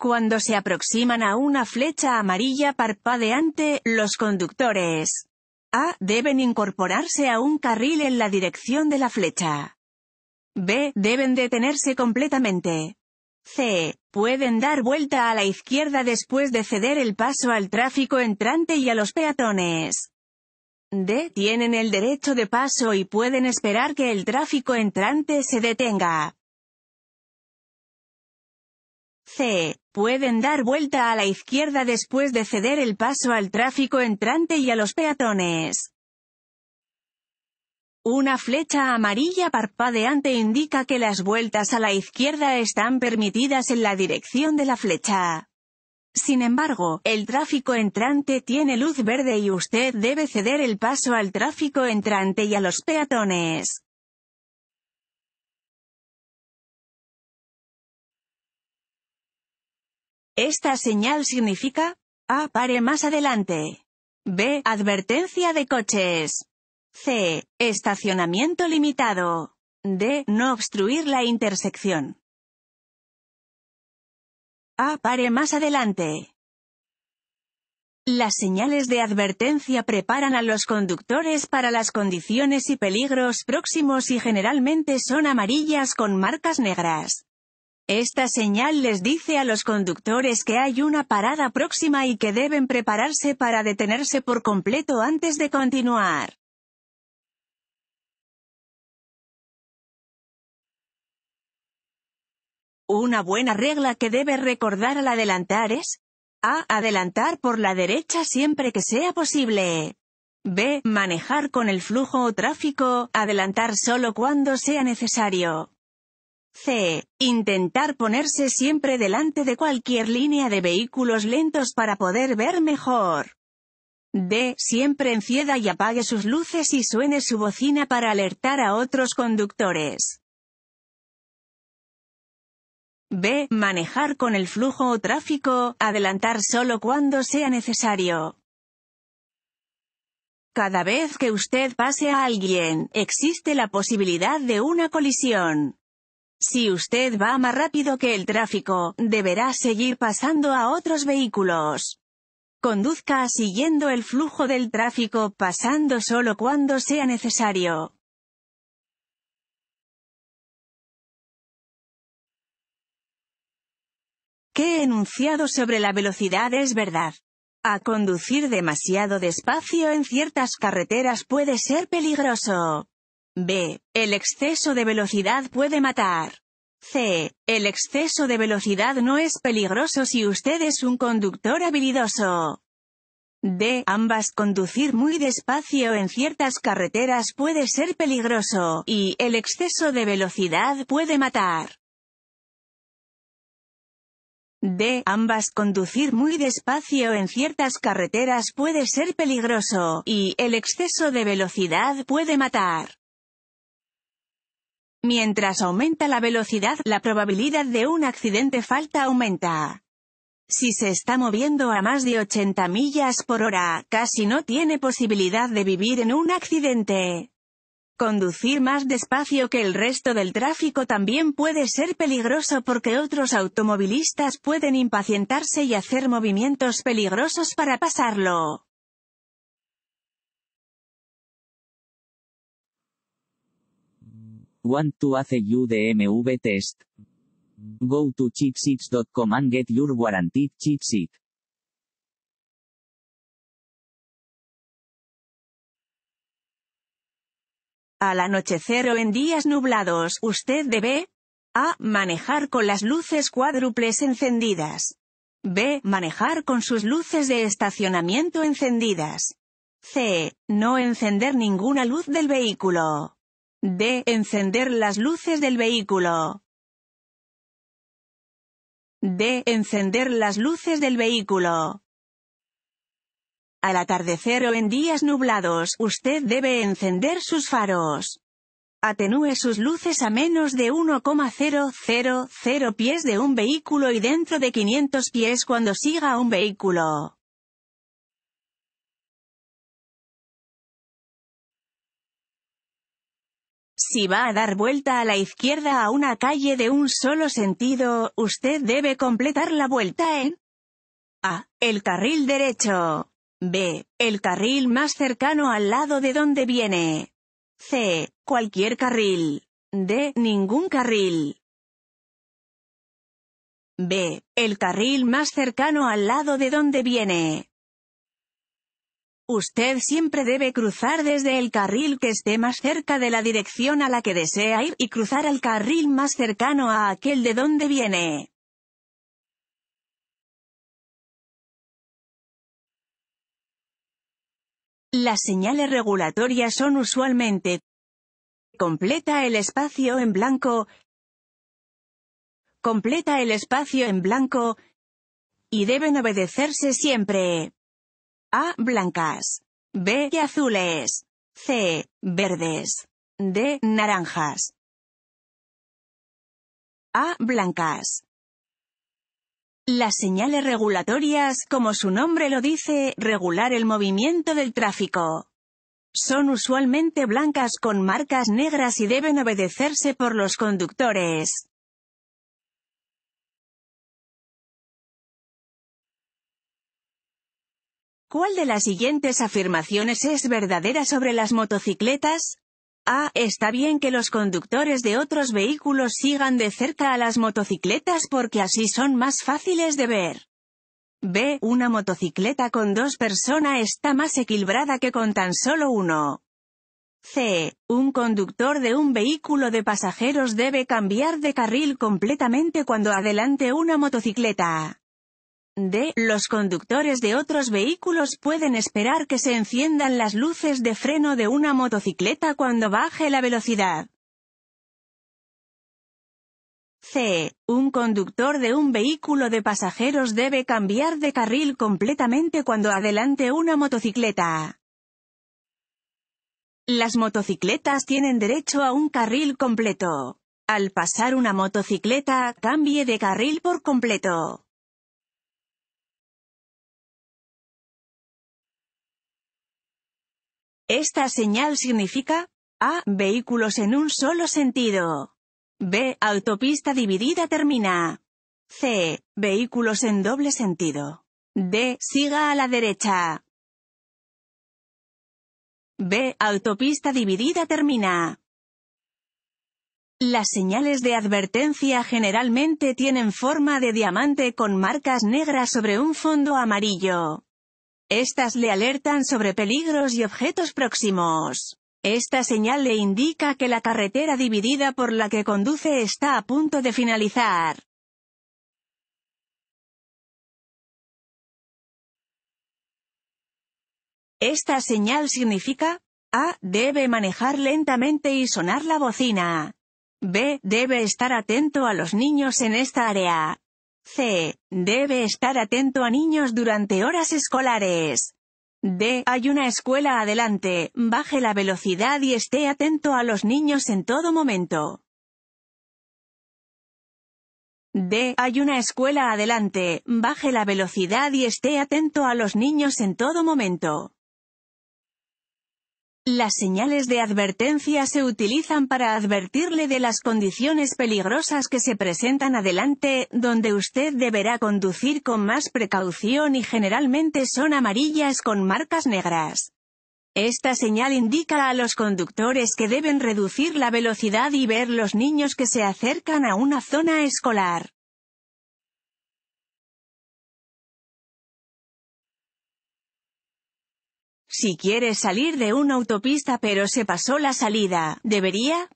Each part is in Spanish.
Cuando se aproximan a una flecha amarilla parpadeante, los conductores A. Deben incorporarse a un carril en la dirección de la flecha. B. Deben detenerse completamente. C. Pueden dar vuelta a la izquierda después de ceder el paso al tráfico entrante y a los peatones. D. Tienen el derecho de paso y pueden esperar que el tráfico entrante se detenga. C. Pueden dar vuelta a la izquierda después de ceder el paso al tráfico entrante y a los peatones. Una flecha amarilla parpadeante indica que las vueltas a la izquierda están permitidas en la dirección de la flecha. Sin embargo, el tráfico entrante tiene luz verde y usted debe ceder el paso al tráfico entrante y a los peatones. Esta señal significa, A. Pare más adelante. B. Advertencia de coches. C. Estacionamiento limitado. D. No obstruir la intersección. A. Pare más adelante. Las señales de advertencia preparan a los conductores para las condiciones y peligros próximos y generalmente son amarillas con marcas negras. Esta señal les dice a los conductores que hay una parada próxima y que deben prepararse para detenerse por completo antes de continuar. Una buena regla que debe recordar al adelantar es a. Adelantar por la derecha siempre que sea posible. b. Manejar con el flujo o tráfico, adelantar solo cuando sea necesario. C. Intentar ponerse siempre delante de cualquier línea de vehículos lentos para poder ver mejor. D. Siempre encienda y apague sus luces y suene su bocina para alertar a otros conductores. B. Manejar con el flujo o tráfico, adelantar solo cuando sea necesario. Cada vez que usted pase a alguien, existe la posibilidad de una colisión. Si usted va más rápido que el tráfico, deberá seguir pasando a otros vehículos. Conduzca siguiendo el flujo del tráfico, pasando solo cuando sea necesario. ¿Qué enunciado sobre la velocidad es verdad? A conducir demasiado despacio en ciertas carreteras puede ser peligroso. B. El exceso de velocidad puede matar. C. El exceso de velocidad no es peligroso si usted es un conductor habilidoso. D. Ambas conducir muy despacio en ciertas carreteras puede ser peligroso, y el exceso de velocidad puede matar. D. Ambas conducir muy despacio en ciertas carreteras puede ser peligroso, y el exceso de velocidad puede matar. Mientras aumenta la velocidad, la probabilidad de un accidente falta aumenta. Si se está moviendo a más de 80 millas por hora, casi no tiene posibilidad de vivir en un accidente. Conducir más despacio que el resto del tráfico también puede ser peligroso porque otros automovilistas pueden impacientarse y hacer movimientos peligrosos para pasarlo. Want to hace you test. Go to CheatSheets.com and get your warranty cheatsheet. Al anochecer o en días nublados, usted debe a. Manejar con las luces cuádruples encendidas. B. Manejar con sus luces de estacionamiento encendidas. C. No encender ninguna luz del vehículo. De Encender las luces del vehículo. De Encender las luces del vehículo. Al atardecer o en días nublados, usted debe encender sus faros. Atenúe sus luces a menos de 1,000 pies de un vehículo y dentro de 500 pies cuando siga un vehículo. Si va a dar vuelta a la izquierda a una calle de un solo sentido, usted debe completar la vuelta en A. El carril derecho. B. El carril más cercano al lado de donde viene. C. Cualquier carril. D. Ningún carril. B. El carril más cercano al lado de donde viene. Usted siempre debe cruzar desde el carril que esté más cerca de la dirección a la que desea ir y cruzar al carril más cercano a aquel de donde viene. Las señales regulatorias son usualmente completa el espacio en blanco, completa el espacio en blanco, y deben obedecerse siempre. A. Blancas. B. Azules. C. Verdes. D. Naranjas. A. Blancas. Las señales regulatorias, como su nombre lo dice, regular el movimiento del tráfico. Son usualmente blancas con marcas negras y deben obedecerse por los conductores. ¿Cuál de las siguientes afirmaciones es verdadera sobre las motocicletas? A. Está bien que los conductores de otros vehículos sigan de cerca a las motocicletas porque así son más fáciles de ver. B. Una motocicleta con dos personas está más equilibrada que con tan solo uno. C. Un conductor de un vehículo de pasajeros debe cambiar de carril completamente cuando adelante una motocicleta. D. Los conductores de otros vehículos pueden esperar que se enciendan las luces de freno de una motocicleta cuando baje la velocidad. C. Un conductor de un vehículo de pasajeros debe cambiar de carril completamente cuando adelante una motocicleta. Las motocicletas tienen derecho a un carril completo. Al pasar una motocicleta, cambie de carril por completo. Esta señal significa A. Vehículos en un solo sentido. B. Autopista dividida termina. C. Vehículos en doble sentido. D. Siga a la derecha. B. Autopista dividida termina. Las señales de advertencia generalmente tienen forma de diamante con marcas negras sobre un fondo amarillo. Estas le alertan sobre peligros y objetos próximos. Esta señal le indica que la carretera dividida por la que conduce está a punto de finalizar. Esta señal significa, A. Debe manejar lentamente y sonar la bocina. B. Debe estar atento a los niños en esta área. C. Debe estar atento a niños durante horas escolares. D. Hay una escuela adelante, baje la velocidad y esté atento a los niños en todo momento. D. Hay una escuela adelante, baje la velocidad y esté atento a los niños en todo momento. Las señales de advertencia se utilizan para advertirle de las condiciones peligrosas que se presentan adelante, donde usted deberá conducir con más precaución y generalmente son amarillas con marcas negras. Esta señal indica a los conductores que deben reducir la velocidad y ver los niños que se acercan a una zona escolar. Si quiere salir de una autopista pero se pasó la salida, ¿debería?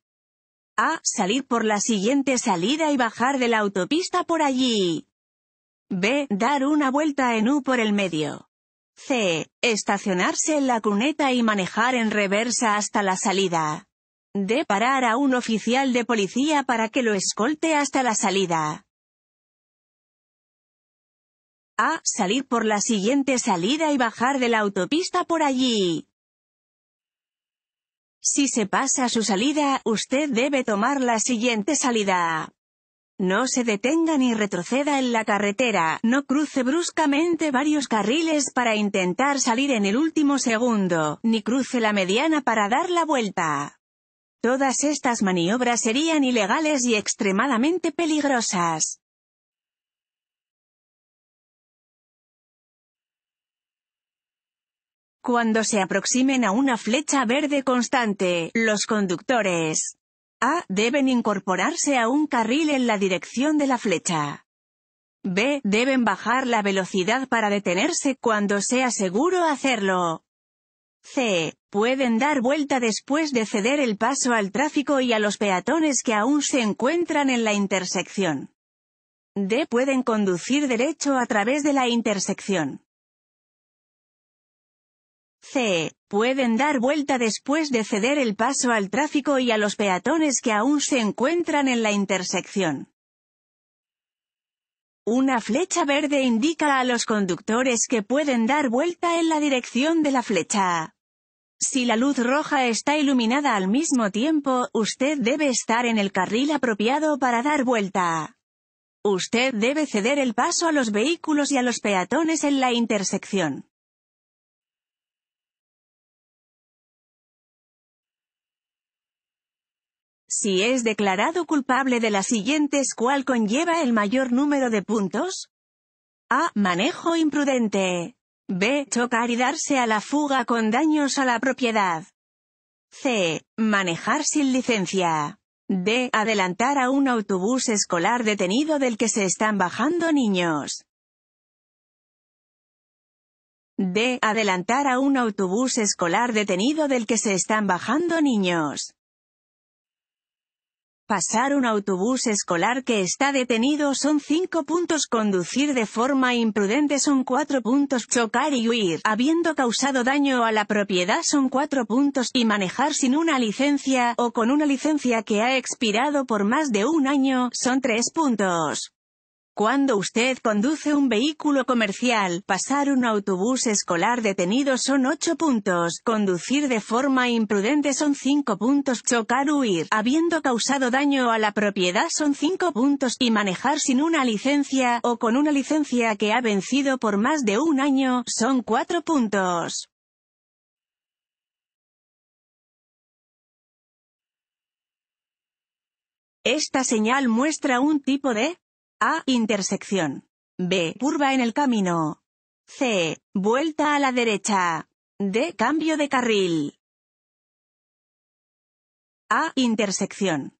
A. Salir por la siguiente salida y bajar de la autopista por allí. B. Dar una vuelta en U por el medio. C. Estacionarse en la cuneta y manejar en reversa hasta la salida. D. Parar a un oficial de policía para que lo escolte hasta la salida. Salir por la siguiente salida y bajar de la autopista por allí. Si se pasa su salida, usted debe tomar la siguiente salida. No se detenga ni retroceda en la carretera, no cruce bruscamente varios carriles para intentar salir en el último segundo, ni cruce la mediana para dar la vuelta. Todas estas maniobras serían ilegales y extremadamente peligrosas. Cuando se aproximen a una flecha verde constante, los conductores A. Deben incorporarse a un carril en la dirección de la flecha. B. Deben bajar la velocidad para detenerse cuando sea seguro hacerlo. C. Pueden dar vuelta después de ceder el paso al tráfico y a los peatones que aún se encuentran en la intersección. D. Pueden conducir derecho a través de la intersección c. Pueden dar vuelta después de ceder el paso al tráfico y a los peatones que aún se encuentran en la intersección. Una flecha verde indica a los conductores que pueden dar vuelta en la dirección de la flecha. Si la luz roja está iluminada al mismo tiempo, usted debe estar en el carril apropiado para dar vuelta. Usted debe ceder el paso a los vehículos y a los peatones en la intersección. si es declarado culpable de las siguientes cuál conlleva el mayor número de puntos? A. Manejo imprudente. B. Chocar y darse a la fuga con daños a la propiedad. C. Manejar sin licencia. D. Adelantar a un autobús escolar detenido del que se están bajando niños. D. Adelantar a un autobús escolar detenido del que se están bajando niños. Pasar un autobús escolar que está detenido son 5 puntos. Conducir de forma imprudente son 4 puntos. Chocar y huir, habiendo causado daño a la propiedad son 4 puntos. Y manejar sin una licencia, o con una licencia que ha expirado por más de un año, son 3 puntos. Cuando usted conduce un vehículo comercial, pasar un autobús escolar detenido son 8 puntos, conducir de forma imprudente son 5 puntos, chocar huir, habiendo causado daño a la propiedad son 5 puntos, y manejar sin una licencia, o con una licencia que ha vencido por más de un año, son 4 puntos. Esta señal muestra un tipo de a. Intersección. B. Curva en el camino. C. Vuelta a la derecha. D. Cambio de carril. A. Intersección.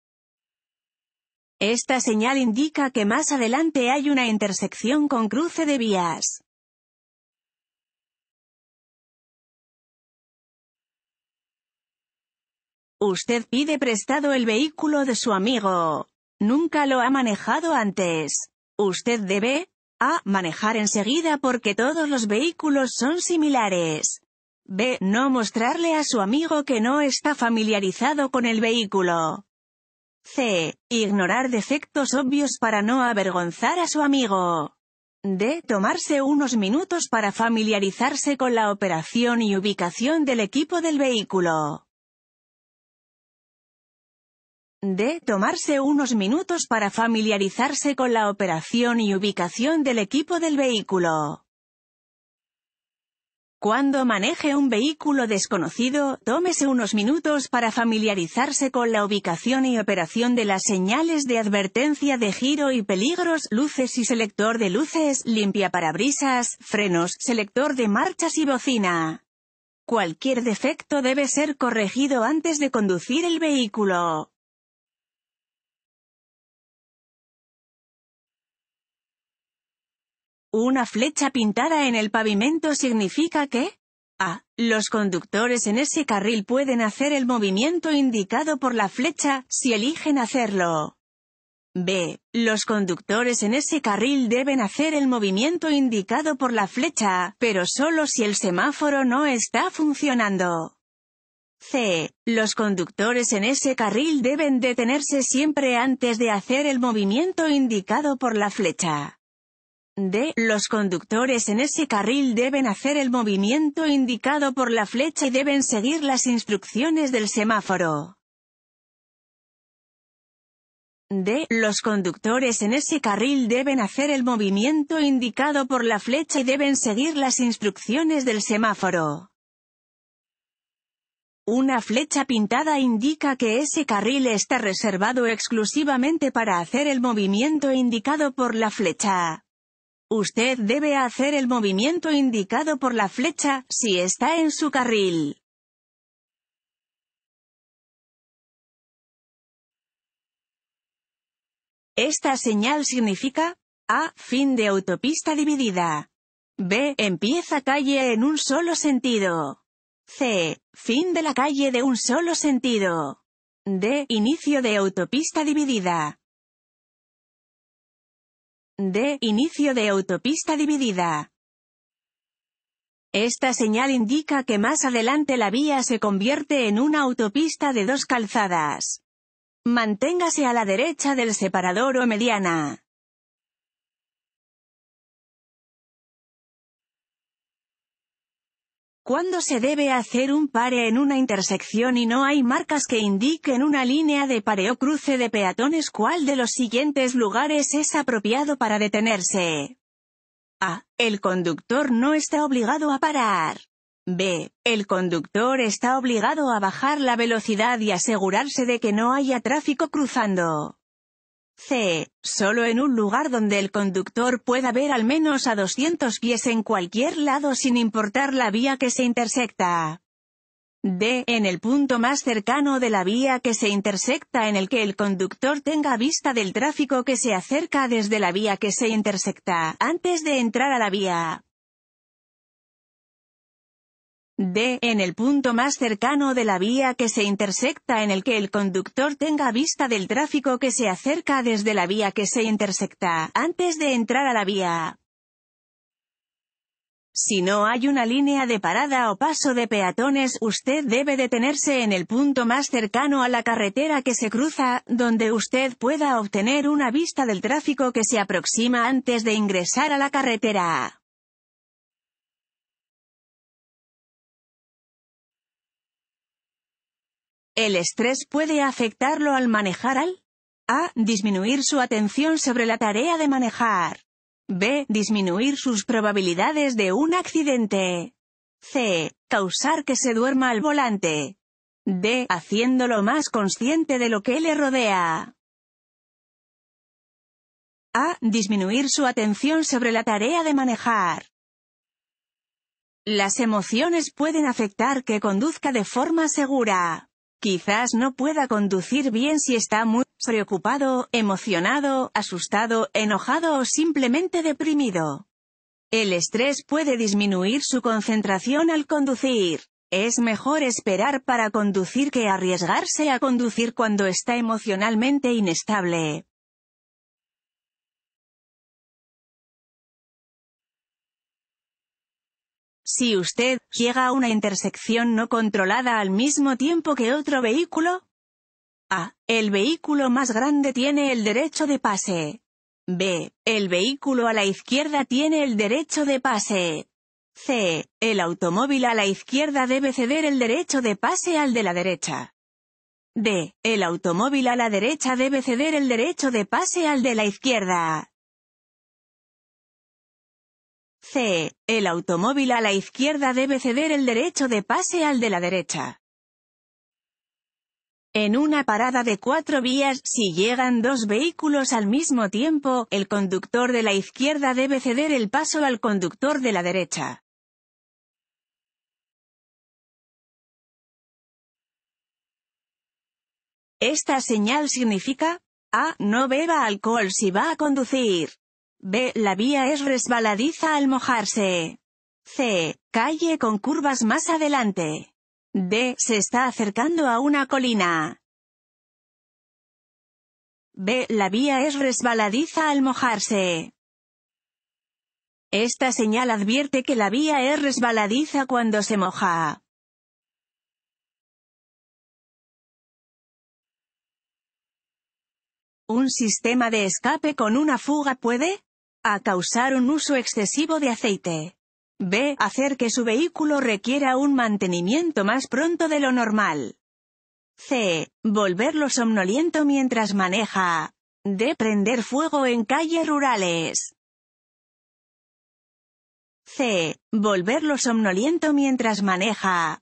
Esta señal indica que más adelante hay una intersección con cruce de vías. Usted pide prestado el vehículo de su amigo. Nunca lo ha manejado antes. Usted debe, a. Manejar enseguida porque todos los vehículos son similares. B. No mostrarle a su amigo que no está familiarizado con el vehículo. C. Ignorar defectos obvios para no avergonzar a su amigo. D. Tomarse unos minutos para familiarizarse con la operación y ubicación del equipo del vehículo. De Tomarse unos minutos para familiarizarse con la operación y ubicación del equipo del vehículo. Cuando maneje un vehículo desconocido, tómese unos minutos para familiarizarse con la ubicación y operación de las señales de advertencia de giro y peligros, luces y selector de luces, limpia parabrisas, frenos, selector de marchas y bocina. Cualquier defecto debe ser corregido antes de conducir el vehículo. Una flecha pintada en el pavimento significa que a. Los conductores en ese carril pueden hacer el movimiento indicado por la flecha, si eligen hacerlo. B. Los conductores en ese carril deben hacer el movimiento indicado por la flecha, pero solo si el semáforo no está funcionando. C. Los conductores en ese carril deben detenerse siempre antes de hacer el movimiento indicado por la flecha. D. Los conductores en ese carril deben hacer el movimiento indicado por la flecha y deben seguir las instrucciones del semáforo. D. Los conductores en ese carril deben hacer el movimiento indicado por la flecha y deben seguir las instrucciones del semáforo. Una flecha pintada indica que ese carril está reservado exclusivamente para hacer el movimiento indicado por la flecha. Usted debe hacer el movimiento indicado por la flecha, si está en su carril. Esta señal significa A. Fin de autopista dividida. B. Empieza calle en un solo sentido. C. Fin de la calle de un solo sentido. D. Inicio de autopista dividida. D. Inicio de autopista dividida. Esta señal indica que más adelante la vía se convierte en una autopista de dos calzadas. Manténgase a la derecha del separador o mediana. ¿Cuándo se debe hacer un pare en una intersección y no hay marcas que indiquen una línea de pare o cruce de peatones? ¿Cuál de los siguientes lugares es apropiado para detenerse? A. El conductor no está obligado a parar. B. El conductor está obligado a bajar la velocidad y asegurarse de que no haya tráfico cruzando. C. Solo en un lugar donde el conductor pueda ver al menos a 200 pies en cualquier lado sin importar la vía que se intersecta. D. En el punto más cercano de la vía que se intersecta en el que el conductor tenga vista del tráfico que se acerca desde la vía que se intersecta, antes de entrar a la vía. D. En el punto más cercano de la vía que se intersecta en el que el conductor tenga vista del tráfico que se acerca desde la vía que se intersecta, antes de entrar a la vía. Si no hay una línea de parada o paso de peatones, usted debe detenerse en el punto más cercano a la carretera que se cruza, donde usted pueda obtener una vista del tráfico que se aproxima antes de ingresar a la carretera. El estrés puede afectarlo al manejar al A. Disminuir su atención sobre la tarea de manejar. B. Disminuir sus probabilidades de un accidente. C. Causar que se duerma al volante. D. Haciéndolo más consciente de lo que le rodea. A. Disminuir su atención sobre la tarea de manejar. Las emociones pueden afectar que conduzca de forma segura. Quizás no pueda conducir bien si está muy preocupado, emocionado, asustado, enojado o simplemente deprimido. El estrés puede disminuir su concentración al conducir. Es mejor esperar para conducir que arriesgarse a conducir cuando está emocionalmente inestable. Si usted llega a una intersección no controlada al mismo tiempo que otro vehículo, a. El vehículo más grande tiene el derecho de pase. B. El vehículo a la izquierda tiene el derecho de pase. C. El automóvil a la izquierda debe ceder el derecho de pase al de la derecha. D. El automóvil a la derecha debe ceder el derecho de pase al de la izquierda. C. El automóvil a la izquierda debe ceder el derecho de pase al de la derecha. En una parada de cuatro vías, si llegan dos vehículos al mismo tiempo, el conductor de la izquierda debe ceder el paso al conductor de la derecha. Esta señal significa, A. No beba alcohol si va a conducir. B. La vía es resbaladiza al mojarse. C. Calle con curvas más adelante. D. Se está acercando a una colina. B. La vía es resbaladiza al mojarse. Esta señal advierte que la vía es resbaladiza cuando se moja. ¿Un sistema de escape con una fuga puede? A causar un uso excesivo de aceite. B. Hacer que su vehículo requiera un mantenimiento más pronto de lo normal. C. Volverlo somnoliento mientras maneja. D. Prender fuego en calles rurales. C. Volverlo somnoliento mientras maneja.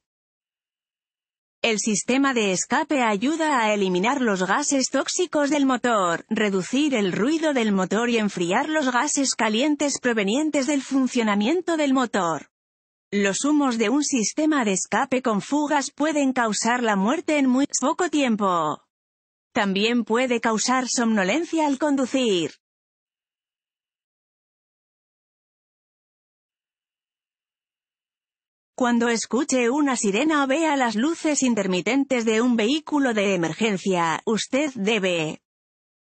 El sistema de escape ayuda a eliminar los gases tóxicos del motor, reducir el ruido del motor y enfriar los gases calientes provenientes del funcionamiento del motor. Los humos de un sistema de escape con fugas pueden causar la muerte en muy poco tiempo. También puede causar somnolencia al conducir. Cuando escuche una sirena o vea las luces intermitentes de un vehículo de emergencia, usted debe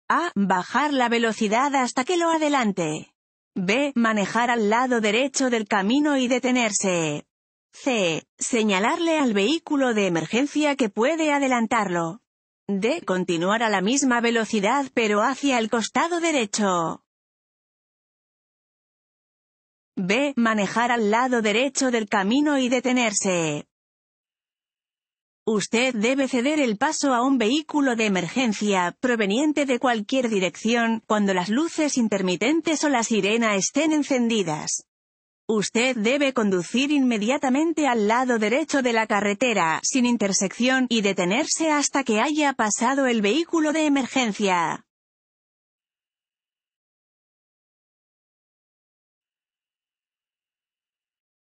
a. Bajar la velocidad hasta que lo adelante. B. Manejar al lado derecho del camino y detenerse. C. Señalarle al vehículo de emergencia que puede adelantarlo. D. Continuar a la misma velocidad pero hacia el costado derecho. B. Manejar al lado derecho del camino y detenerse. Usted debe ceder el paso a un vehículo de emergencia, proveniente de cualquier dirección, cuando las luces intermitentes o la sirena estén encendidas. Usted debe conducir inmediatamente al lado derecho de la carretera, sin intersección, y detenerse hasta que haya pasado el vehículo de emergencia.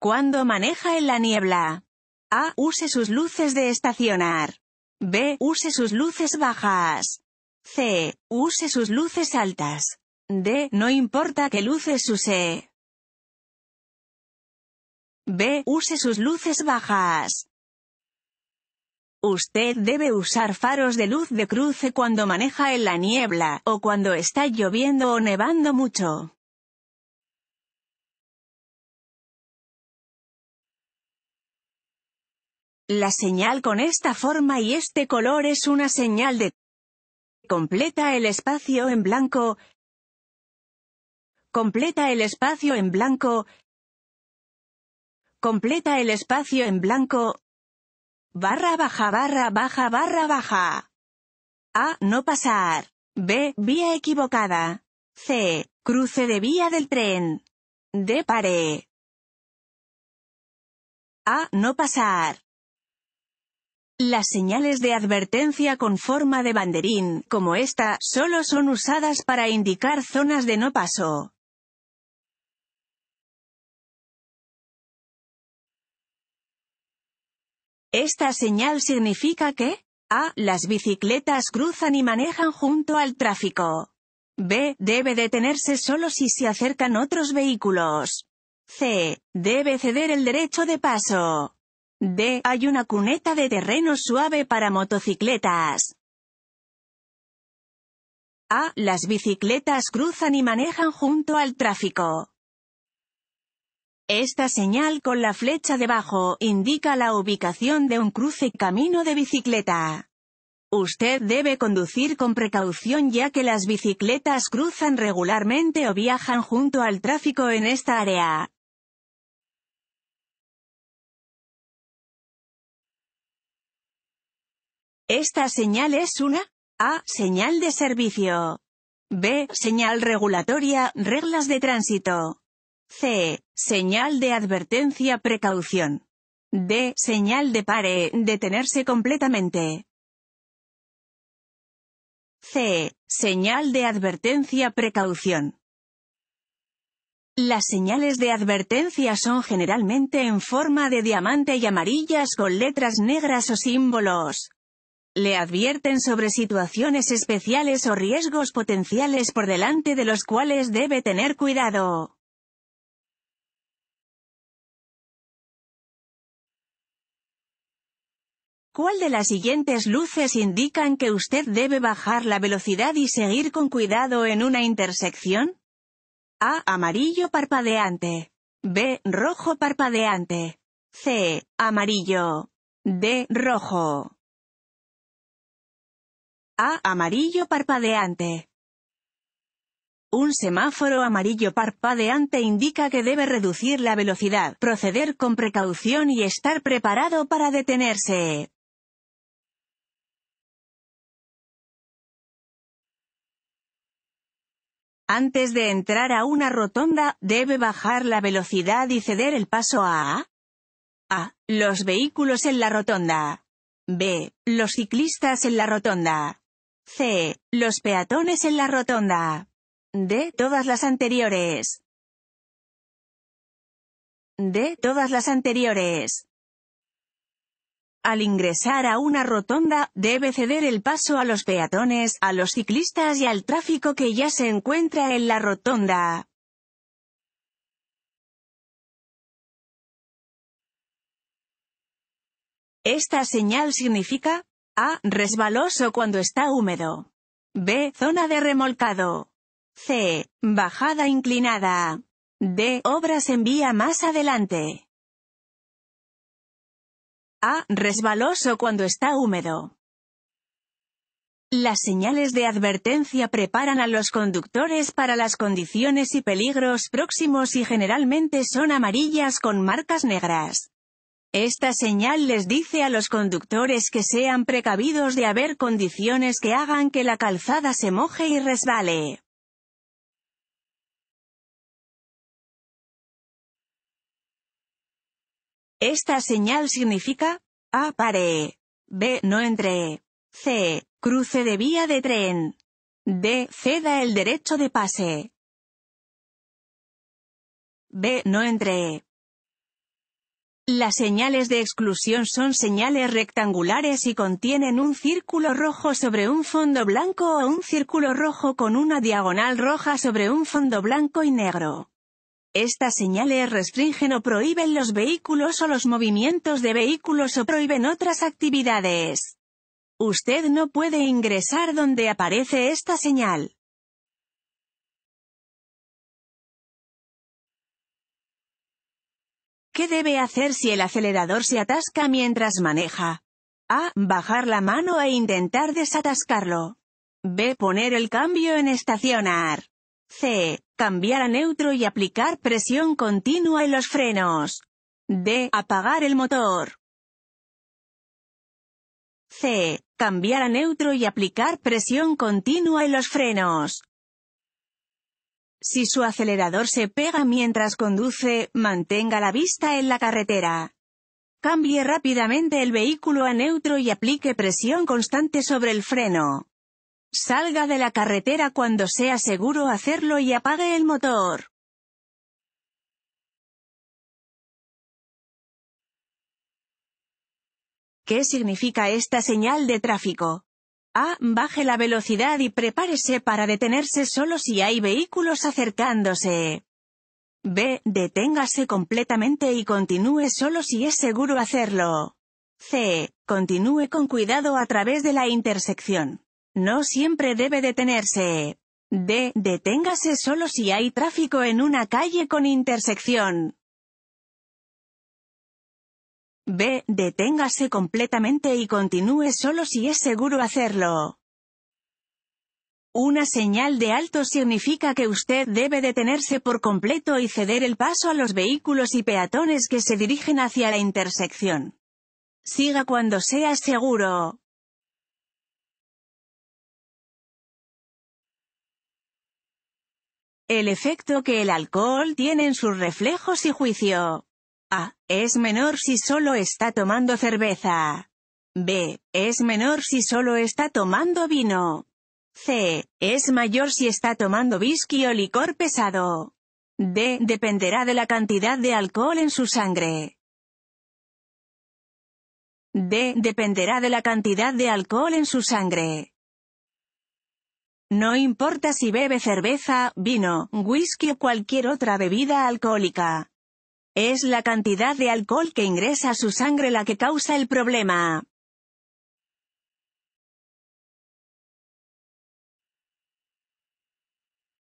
Cuando maneja en la niebla. A. Use sus luces de estacionar. B. Use sus luces bajas. C. Use sus luces altas. D. No importa qué luces use. B. Use sus luces bajas. Usted debe usar faros de luz de cruce cuando maneja en la niebla, o cuando está lloviendo o nevando mucho. La señal con esta forma y este color es una señal de... Completa el espacio en blanco. Completa el espacio en blanco. Completa el espacio en blanco. Barra baja barra baja barra baja. A. No pasar. B. Vía equivocada. C. Cruce de vía del tren. D. Pare. A. No pasar. Las señales de advertencia con forma de banderín, como esta, solo son usadas para indicar zonas de no paso. Esta señal significa que a. Las bicicletas cruzan y manejan junto al tráfico. B. Debe detenerse solo si se acercan otros vehículos. C. Debe ceder el derecho de paso. D. Hay una cuneta de terreno suave para motocicletas. A. Las bicicletas cruzan y manejan junto al tráfico. Esta señal con la flecha debajo indica la ubicación de un cruce camino de bicicleta. Usted debe conducir con precaución ya que las bicicletas cruzan regularmente o viajan junto al tráfico en esta área. Esta señal es una A. Señal de servicio. B. Señal regulatoria, reglas de tránsito. C. Señal de advertencia, precaución. D. Señal de pare, detenerse completamente. C. Señal de advertencia, precaución. Las señales de advertencia son generalmente en forma de diamante y amarillas con letras negras o símbolos. Le advierten sobre situaciones especiales o riesgos potenciales por delante de los cuales debe tener cuidado. ¿Cuál de las siguientes luces indican que usted debe bajar la velocidad y seguir con cuidado en una intersección? A. Amarillo parpadeante. B. Rojo parpadeante. C. Amarillo. D. Rojo. A. Amarillo parpadeante. Un semáforo amarillo parpadeante indica que debe reducir la velocidad, proceder con precaución y estar preparado para detenerse. Antes de entrar a una rotonda, debe bajar la velocidad y ceder el paso a a. Los vehículos en la rotonda. b. Los ciclistas en la rotonda. C. Los peatones en la rotonda. D. Todas las anteriores. D. Todas las anteriores. Al ingresar a una rotonda, debe ceder el paso a los peatones, a los ciclistas y al tráfico que ya se encuentra en la rotonda. Esta señal significa, a. Resbaloso cuando está húmedo. B. Zona de remolcado. C. Bajada inclinada. D. Obras en vía más adelante. A. Resbaloso cuando está húmedo. Las señales de advertencia preparan a los conductores para las condiciones y peligros próximos y generalmente son amarillas con marcas negras. Esta señal les dice a los conductores que sean precavidos de haber condiciones que hagan que la calzada se moje y resbale. Esta señal significa A. Pare. B. No entre. C. Cruce de vía de tren. D. Ceda el derecho de pase. B. No entre. Las señales de exclusión son señales rectangulares y contienen un círculo rojo sobre un fondo blanco o un círculo rojo con una diagonal roja sobre un fondo blanco y negro. Estas señales restringen o prohíben los vehículos o los movimientos de vehículos o prohíben otras actividades. Usted no puede ingresar donde aparece esta señal. ¿Qué debe hacer si el acelerador se atasca mientras maneja? A. Bajar la mano e intentar desatascarlo. B. Poner el cambio en estacionar. C. Cambiar a neutro y aplicar presión continua en los frenos. D. Apagar el motor. C. Cambiar a neutro y aplicar presión continua en los frenos. Si su acelerador se pega mientras conduce, mantenga la vista en la carretera. Cambie rápidamente el vehículo a neutro y aplique presión constante sobre el freno. Salga de la carretera cuando sea seguro hacerlo y apague el motor. ¿Qué significa esta señal de tráfico? A. Ah, baje la velocidad y prepárese para detenerse solo si hay vehículos acercándose. B. Deténgase completamente y continúe solo si es seguro hacerlo. C. Continúe con cuidado a través de la intersección. No siempre debe detenerse. D. Deténgase solo si hay tráfico en una calle con intersección. B. Deténgase completamente y continúe solo si es seguro hacerlo. Una señal de alto significa que usted debe detenerse por completo y ceder el paso a los vehículos y peatones que se dirigen hacia la intersección. Siga cuando sea seguro. El efecto que el alcohol tiene en sus reflejos y juicio. A. Es menor si solo está tomando cerveza. B. Es menor si solo está tomando vino. C. Es mayor si está tomando whisky o licor pesado. D. Dependerá de la cantidad de alcohol en su sangre. D. Dependerá de la cantidad de alcohol en su sangre. No importa si bebe cerveza, vino, whisky o cualquier otra bebida alcohólica. Es la cantidad de alcohol que ingresa a su sangre la que causa el problema.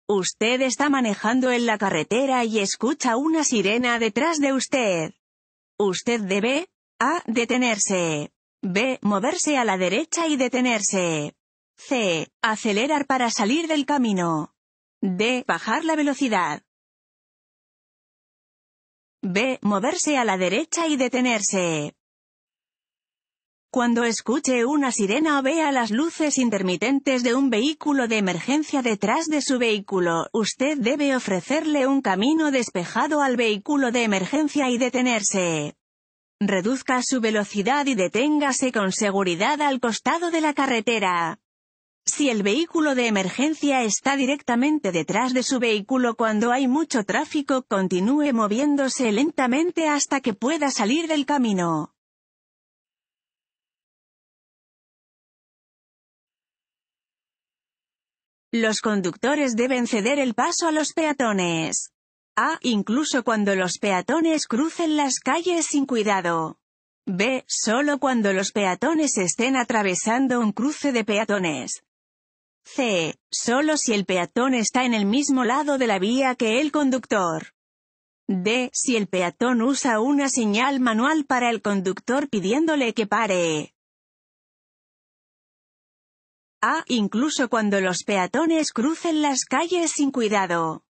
Usted está manejando en la carretera y escucha una sirena detrás de usted. Usted debe A. Detenerse. B. Moverse a la derecha y detenerse. C. Acelerar para salir del camino. D. Bajar la velocidad. B. Moverse a la derecha y detenerse. Cuando escuche una sirena o vea las luces intermitentes de un vehículo de emergencia detrás de su vehículo, usted debe ofrecerle un camino despejado al vehículo de emergencia y detenerse. Reduzca su velocidad y deténgase con seguridad al costado de la carretera. Si el vehículo de emergencia está directamente detrás de su vehículo cuando hay mucho tráfico, continúe moviéndose lentamente hasta que pueda salir del camino. Los conductores deben ceder el paso a los peatones. A. Ah, incluso cuando los peatones crucen las calles sin cuidado. B. Solo cuando los peatones estén atravesando un cruce de peatones. C. Solo si el peatón está en el mismo lado de la vía que el conductor. D. Si el peatón usa una señal manual para el conductor pidiéndole que pare. A. Incluso cuando los peatones crucen las calles sin cuidado.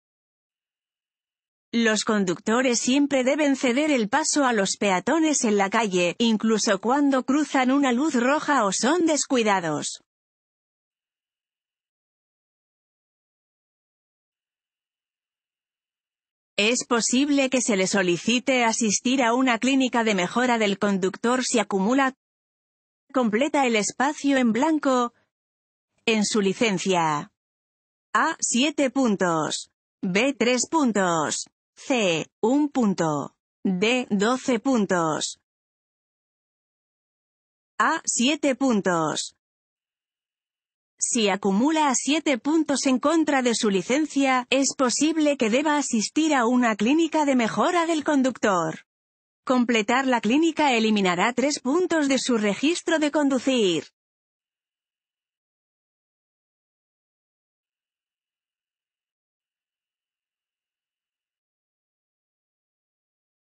Los conductores siempre deben ceder el paso a los peatones en la calle, incluso cuando cruzan una luz roja o son descuidados. Es posible que se le solicite asistir a una clínica de mejora del conductor si acumula completa el espacio en blanco en su licencia. A. Siete puntos. B. Tres puntos. C. Un punto. D. 12 puntos. A. Siete puntos. Si acumula siete 7 puntos en contra de su licencia, es posible que deba asistir a una clínica de mejora del conductor. Completar la clínica eliminará 3 puntos de su registro de conducir.